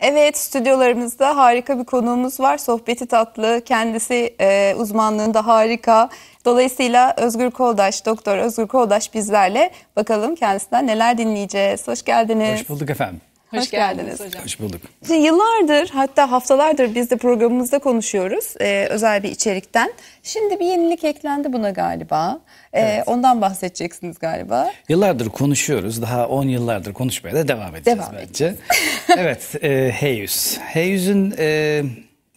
Evet stüdyolarımızda harika bir konuğumuz var. Sohbeti tatlı, kendisi e, uzmanlığında harika. Dolayısıyla Özgür Koldaş, Doktor Özgür Koldaş bizlerle. Bakalım kendisinden neler dinleyeceğiz. Hoş geldiniz. Hoş bulduk efendim. Hoş, Hoş geldiniz. geldiniz hocam. Hoş bulduk. Şimdi yıllardır hatta haftalardır biz de programımızda konuşuyoruz e, özel bir içerikten. Şimdi bir yenilik eklendi buna galiba. E, evet. Ondan bahsedeceksiniz galiba. Yıllardır konuşuyoruz. Daha 10 yıllardır konuşmaya da devam edeceğiz devam bence. Edeceğiz. evet, e, Heyüz. Heyüz'ün e,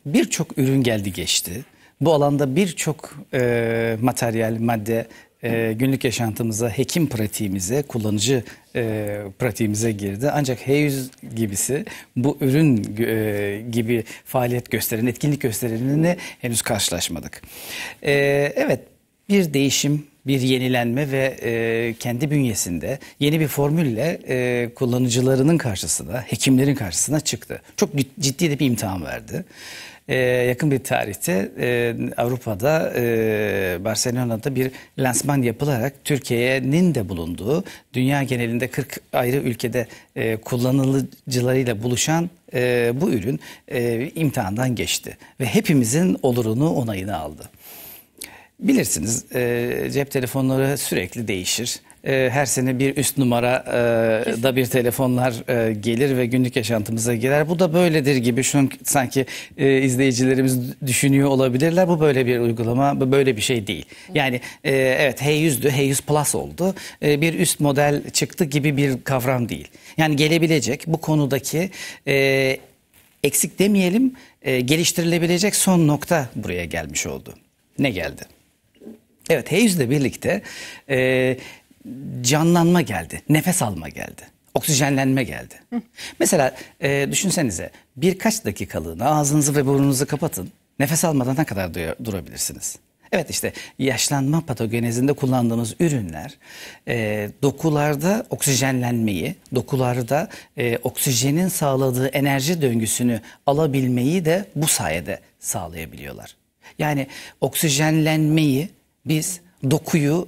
birçok ürün geldi geçti. Bu alanda birçok e, materyal, madde e, günlük yaşantımıza, hekim pratiğimize, kullanıcı e, pratiğimize girdi. Ancak H100 gibisi bu ürün e, gibi faaliyet gösteren, etkinlik gösterenini henüz karşılaşmadık. E, evet bir değişim bir yenilenme ve e, kendi bünyesinde yeni bir formülle e, kullanıcılarının karşısına, hekimlerin karşısına çıktı. Çok ciddi de bir imtihan verdi. Ee, yakın bir tarihte e, Avrupa'da e, Barcelona'da bir lansman yapılarak Türkiye'nin de bulunduğu dünya genelinde 40 ayrı ülkede e, kullanıcılarıyla buluşan bu ürün imtihandan geçti ve hepimizin olurunu onayını aldı. Bilirsiniz cep telefonları sürekli değişir e, her sene bir üst numara e, da bir telefonlar e, gelir ve günlük yaşantımıza girer. Bu da böyledir gibi şu sanki e, izleyicilerimiz düşünüyor olabilirler. Bu böyle bir uygulama, bu böyle bir şey değil. Yani e, evet H100'dü, H100 Plus oldu. E, bir üst model çıktı gibi bir kavram değil. Yani gelebilecek bu konudaki e, eksik demeyelim e, geliştirilebilecek son nokta buraya gelmiş oldu. Ne geldi? Evet H100 ile birlikte... E, canlanma geldi, nefes alma geldi, oksijenlenme geldi. Mesela e, düşünsenize birkaç dakikalığına ağzınızı ve burnunuzu kapatın. Nefes almadan ne kadar durabilirsiniz? Evet işte yaşlanma patogenezinde kullandığımız ürünler e, dokularda oksijenlenmeyi, dokularda e, oksijenin sağladığı enerji döngüsünü alabilmeyi de bu sayede sağlayabiliyorlar. Yani oksijenlenmeyi biz dokuyu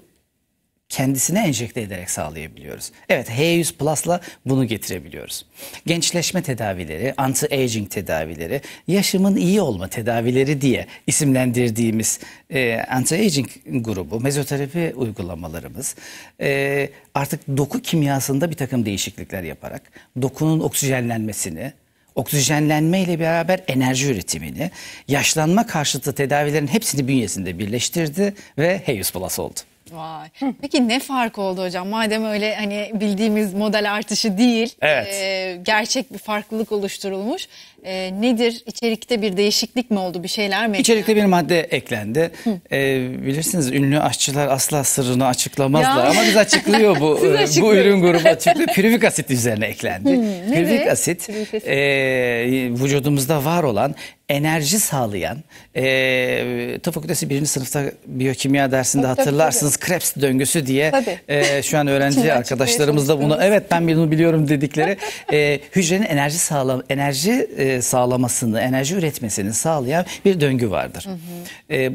kendisine enjekte ederek sağlayabiliyoruz. Evet H100 Plus'la bunu getirebiliyoruz. Gençleşme tedavileri, anti-aging tedavileri, yaşımın iyi olma tedavileri diye isimlendirdiğimiz e, anti-aging grubu, mezoterapi uygulamalarımız e, artık doku kimyasında bir takım değişiklikler yaparak dokunun oksijenlenmesini, oksijenlenme ile beraber enerji üretimini, yaşlanma karşıtı tedavilerin hepsini bünyesinde birleştirdi ve H100 Plus oldu. Vay. Peki ne fark oldu hocam? Madem öyle hani bildiğimiz model artışı değil, Evet. e, gerçek bir farklılık oluşturulmuş e, nedir? İçerikte bir değişiklik mi oldu? Bir şeyler mi? İçerikte bir madde eklendi. E, bilirsiniz ünlü aşçılar asla sırrını açıklamazlar ya. ama biz açıklıyor bu e, bu ürün grubu açıklıyor. Pürivik asit üzerine eklendi. Hmm, asit e, vücudumuzda var olan enerji sağlayan e, tıp fakültesi birinci sınıfta biyokimya dersinde tabii, hatırlarsınız tabii. Krebs döngüsü diye e, şu an öğrenci arkadaşlarımız da bunu evet ben bunu biliyorum dedikleri e, hücrenin enerji sağlam enerji e, sağlamasını, enerji üretmesini sağlayan bir döngü vardır. Hı hı. E,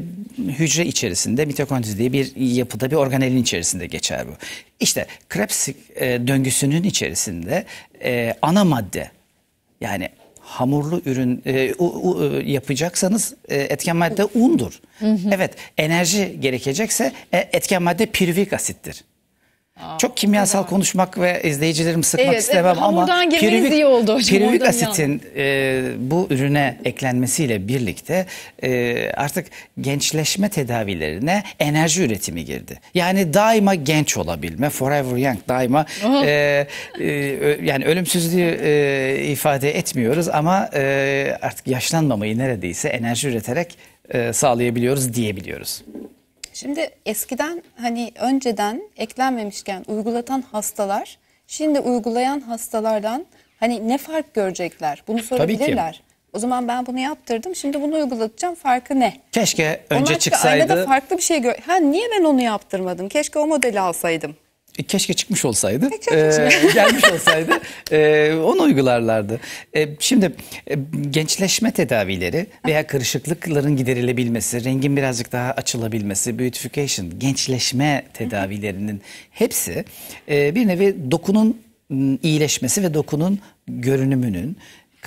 hücre içerisinde mitokondri diye bir yapıda bir organelin içerisinde geçer bu. İşte Krebs e, döngüsünün içerisinde e, ana madde yani hamurlu ürün e, u, u, e, yapacaksanız e, etken madde undur. Hı hı. Evet enerji gerekecekse e, etken madde pirvik asittir. Çok kimyasal konuşmak ve izleyicilerimi sıkmak evet, istemem evet, ama pirivik, iyi oldu hocam, pirivik asitin e, bu ürüne eklenmesiyle birlikte e, artık gençleşme tedavilerine enerji üretimi girdi. Yani daima genç olabilme, forever young daima oh. e, e, yani ölümsüzlüğü e, ifade etmiyoruz ama e, artık yaşlanmamayı neredeyse enerji üreterek e, sağlayabiliyoruz diyebiliyoruz. Şimdi eskiden hani önceden eklenmemişken uygulatan hastalar şimdi uygulayan hastalardan hani ne fark görecekler? Bunu sorabilirler. Tabii ki. O zaman ben bunu yaptırdım. Şimdi bunu uygulatacağım. Farkı ne? Keşke önce Onlar çıksaydı. Onlar aynada farklı bir şey gör. Ha niye ben onu yaptırmadım? Keşke o modeli alsaydım. E, keşke çıkmış olsaydı. E, e gelmiş olsaydı e, onu uygularlardı. E, şimdi e, gençleşme tedavileri veya kırışıklıkların giderilebilmesi, rengin birazcık daha açılabilmesi, beautification, gençleşme tedavilerinin hepsi e, bir nevi dokunun iyileşmesi ve dokunun görünümünün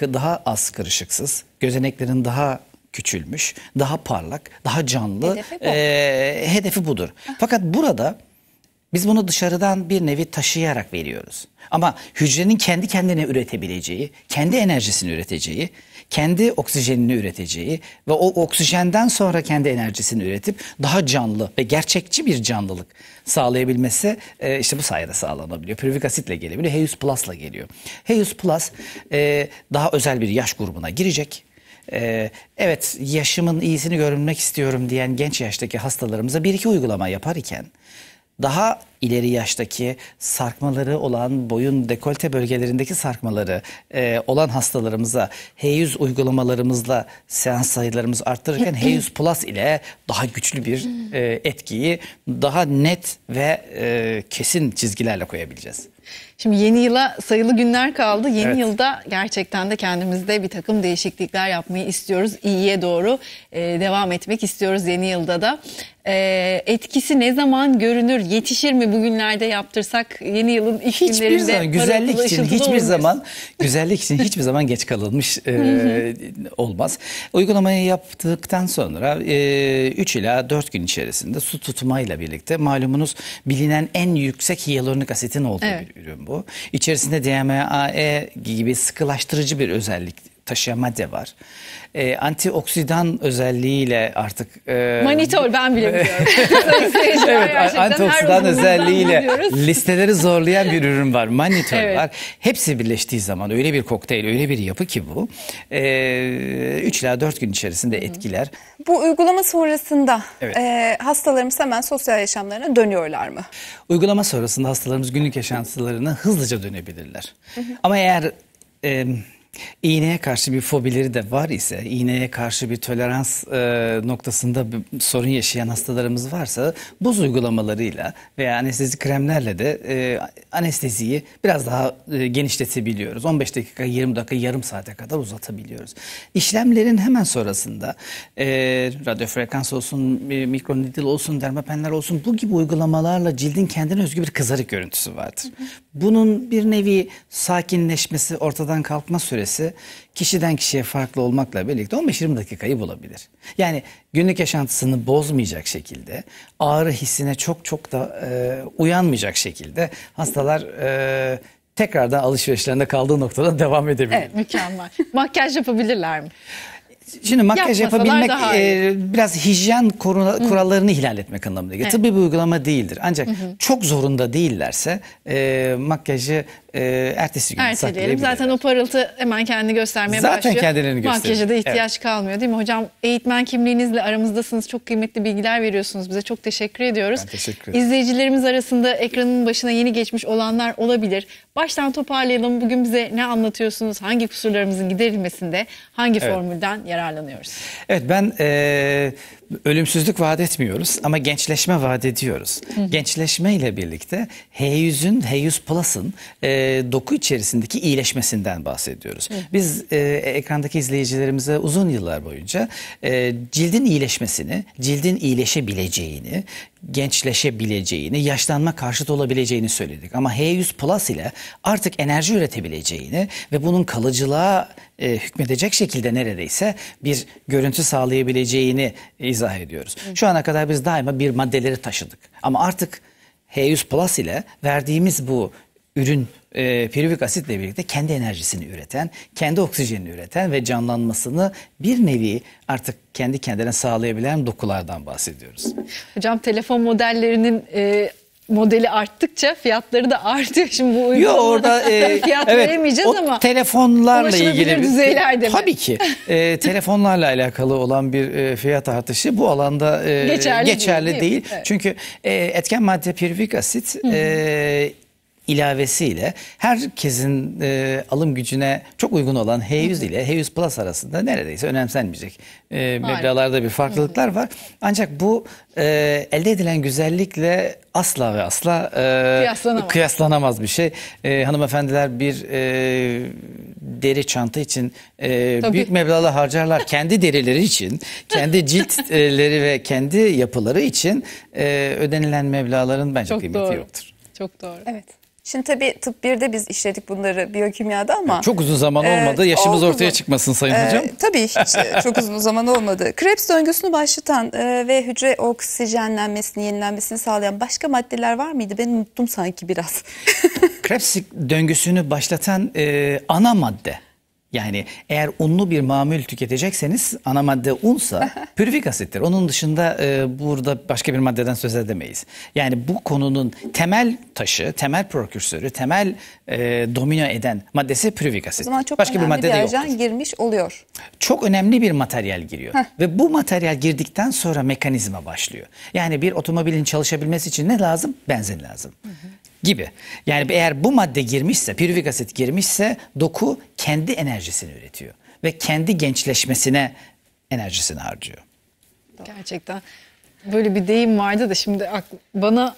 daha az kırışıksız, gözeneklerin daha küçülmüş, daha parlak, daha canlı hedefi, bu. e, hedefi budur. Fakat burada biz bunu dışarıdan bir nevi taşıyarak veriyoruz. Ama hücrenin kendi kendine üretebileceği, kendi enerjisini üreteceği, kendi oksijenini üreteceği ve o oksijenden sonra kendi enerjisini üretip daha canlı ve gerçekçi bir canlılık sağlayabilmesi e, işte bu sayede sağlanabiliyor. Pürvik asitle gelebiliyor, Heyus Plus'la geliyor. Heyus Plus e, daha özel bir yaş grubuna girecek. E, evet yaşımın iyisini görünmek istiyorum diyen genç yaştaki hastalarımıza bir iki uygulama yapar iken daha ileri yaştaki sarkmaları olan boyun dekolte bölgelerindeki sarkmaları e, olan hastalarımıza H100 uygulamalarımızla seans sayılarımız arttırırken H100 Plus ile daha güçlü bir e, etkiyi daha net ve e, kesin çizgilerle koyabileceğiz. Şimdi yeni yıla sayılı günler kaldı. Yeni evet. yılda gerçekten de kendimizde bir takım değişiklikler yapmayı istiyoruz. İyiye doğru e, devam etmek istiyoruz yeni yılda da. E, etkisi ne zaman görünür? Yetişir mi bugünlerde yaptırsak yeni yılın ilk hiçbir günlerinde. Zaman, güzellik için hiçbir zaman güzellik için hiçbir zaman geç kalınmış e, olmaz. Uygulamayı yaptıktan sonra e, 3 ila 4 gün içerisinde su tutmayla birlikte malumunuz bilinen en yüksek hyaluronik asitin olduğu evet. bir ürün bu. İçerisinde DMAE gibi sıkılaştırıcı bir özellik taşıyan madde var. E, antioksidan özelliğiyle artık... E, Manitol ben bile biliyorum. evet, şey antioksidan özelliğiyle listeleri zorlayan bir ürün var. Manitol evet. var. Hepsi birleştiği zaman öyle bir kokteyl, öyle bir yapı ki bu. E, 3 ila 4 gün içerisinde etkiler. Bu uygulama sonrasında evet. e, hastalarımız hemen sosyal yaşamlarına dönüyorlar mı? Uygulama sonrasında hastalarımız günlük yaşantılarına hızlıca dönebilirler. Hı hı. Ama eğer... E, İğneye karşı bir fobileri de var ise, iğneye karşı bir tolerans e, noktasında bir sorun yaşayan hastalarımız varsa buz uygulamalarıyla veya anestezi kremlerle de e, anesteziyi biraz daha e, genişletebiliyoruz. 15 dakika, 20 dakika, yarım saate kadar uzatabiliyoruz. İşlemlerin hemen sonrasında e, radyo frekans olsun, e, mikronidil olsun, dermapenler olsun bu gibi uygulamalarla cildin kendine özgü bir kızarık görüntüsü vardır. Bunun bir nevi sakinleşmesi, ortadan kalkma süresi süresi kişiden kişiye farklı olmakla birlikte 15-20 dakikayı bulabilir. Yani günlük yaşantısını bozmayacak şekilde, ağrı hissine çok çok da e, uyanmayacak şekilde hastalar e, tekrardan alışverişlerinde kaldığı noktada devam edebilir. Evet mükemmel. Makyaj yapabilirler mi? Şimdi makyaj Yapmasalar yapabilmek e, biraz hijyen koruna, Hı. kurallarını ihlal etmek anlamına geliyor. Evet. Tıbbi bir uygulama değildir. Ancak Hı. hı. çok zorunda değillerse e, makyajı e, ertesi gün Erteleyelim. Zaten o parıltı hemen kendini göstermeye Zaten başlıyor. Zaten kendilerini gösteriyor. Makyaja da ihtiyaç evet. kalmıyor değil mi? Hocam eğitmen kimliğinizle aramızdasınız. Çok kıymetli bilgiler veriyorsunuz bize. Çok teşekkür ediyoruz. Ben teşekkür ederim. İzleyicilerimiz arasında ekranın başına yeni geçmiş olanlar olabilir. Baştan toparlayalım. Bugün bize ne anlatıyorsunuz? Hangi kusurlarımızın giderilmesinde hangi evet. formülden yararlanıyoruz? Evet ben e, ölümsüzlük vaat etmiyoruz ama gençleşme vaat ediyoruz. Hı. Gençleşme ile birlikte H100'ün, H100 Plus'ın e, e, doku içerisindeki iyileşmesinden bahsediyoruz. Hı. Biz e, ekrandaki izleyicilerimize uzun yıllar boyunca e, cildin iyileşmesini, cildin iyileşebileceğini, gençleşebileceğini, yaşlanma karşıtı olabileceğini söyledik. Ama H100 Plus ile artık enerji üretebileceğini ve bunun kalıcılığa e, hükmedecek şekilde neredeyse bir görüntü sağlayabileceğini izah ediyoruz. Hı. Şu ana kadar biz daima bir maddeleri taşıdık. Ama artık H100 Plus ile verdiğimiz bu ürün e, pirivik asitle birlikte kendi enerjisini üreten, kendi oksijenini üreten ve canlanmasını bir nevi artık kendi kendine sağlayabilen dokulardan bahsediyoruz. Hocam telefon modellerinin e, modeli arttıkça fiyatları da artıyor. Şimdi bu Yok orada e, fiyat evet, veremeyeceğiz ama telefonlarla ilgili düzeylerde tabii mi? ki e, telefonlarla alakalı olan bir e, fiyat artışı bu alanda e, geçerli, geçerli değil. değil. değil. Evet. Çünkü e, etken madde pirvik asit Hı -hı. e, ilavesiyle herkesin e, alım gücüne çok uygun olan H100 ile H100 Plus arasında neredeyse önemsenmeyecek e, meblalarda bir farklılıklar var. Ancak bu e, elde edilen güzellikle asla ve asla e, kıyaslanamaz. kıyaslanamaz bir şey. E, hanımefendiler bir e, deri çanta için e, büyük meblağla harcarlar. kendi derileri için, kendi ciltleri ve kendi yapıları için e, ödenilen meblaların bence çok kıymeti doğru. yoktur. Çok doğru. Evet. Şimdi tabii tıp 1'de biz işledik bunları biyokimyada ama... Çok uzun zaman e, olmadı. E, Yaşımız oldu. ortaya çıkmasın Sayın e, Hocam. Tabii hiç e, çok uzun zaman olmadı. Krebs döngüsünü başlatan e, ve hücre oksijenlenmesini, yenilenmesini sağlayan başka maddeler var mıydı? Ben unuttum sanki biraz. Krebs döngüsünü başlatan e, ana madde yani eğer unlu bir mamül tüketecekseniz ana madde unsa pürifik asittir. Onun dışında e, burada başka bir maddeden söz edemeyiz. Yani bu konunun temel taşı, temel prokürsörü, temel e, domino eden maddesi pürifik asit. başka bir, madde bir ajan yoktur. girmiş oluyor. Çok önemli bir materyal giriyor. Heh. Ve bu materyal girdikten sonra mekanizma başlıyor. Yani bir otomobilin çalışabilmesi için ne lazım? Benzin lazım. Hı hı gibi. Yani eğer bu madde girmişse, pürivik asit girmişse doku kendi enerjisini üretiyor ve kendi gençleşmesine enerjisini harcıyor. Gerçekten böyle bir deyim vardı da şimdi bana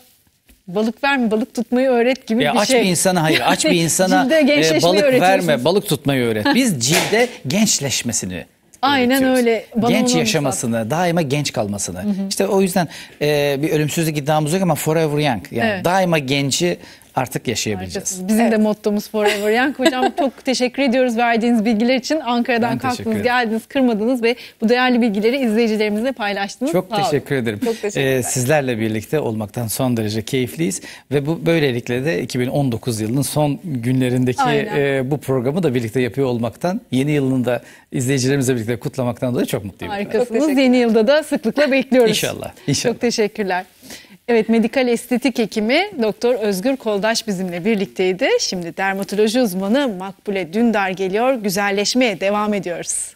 balık verme balık tutmayı öğret gibi ya bir aç şey. Aç bir insana hayır aç bir insana e, balık verme balık tutmayı öğret. Biz cilde gençleşmesini Aynen öyle. Bana genç yaşamasını, anlat. daima genç kalmasını. Hı hı. İşte o yüzden e, bir ölümsüzlük iddiamız yok ama forever young. Yani evet. daima genci artık yaşayabileceğiz. Harikasın. Bizim evet. de mottomuz Forever Young. Hocam çok teşekkür ediyoruz verdiğiniz bilgiler için. Ankara'dan ben kalktınız, geldiniz, kırmadınız ve bu değerli bilgileri izleyicilerimizle paylaştınız. Çok Sağ teşekkür olun. ederim. Çok teşekkürler. Ee, sizlerle birlikte olmaktan son derece keyifliyiz ve bu böylelikle de 2019 yılının son günlerindeki e, bu programı da birlikte yapıyor olmaktan, yeni yılını da izleyicilerimizle birlikte kutlamaktan dolayı çok mutluyum. Harikasınız. Yeni yılda da sıklıkla bekliyoruz. İnşallah. inşallah. Çok teşekkürler. Evet medikal estetik hekimi Doktor Özgür Koldaş bizimle birlikteydi. Şimdi dermatoloji uzmanı Makbule Dündar geliyor. Güzelleşmeye devam ediyoruz.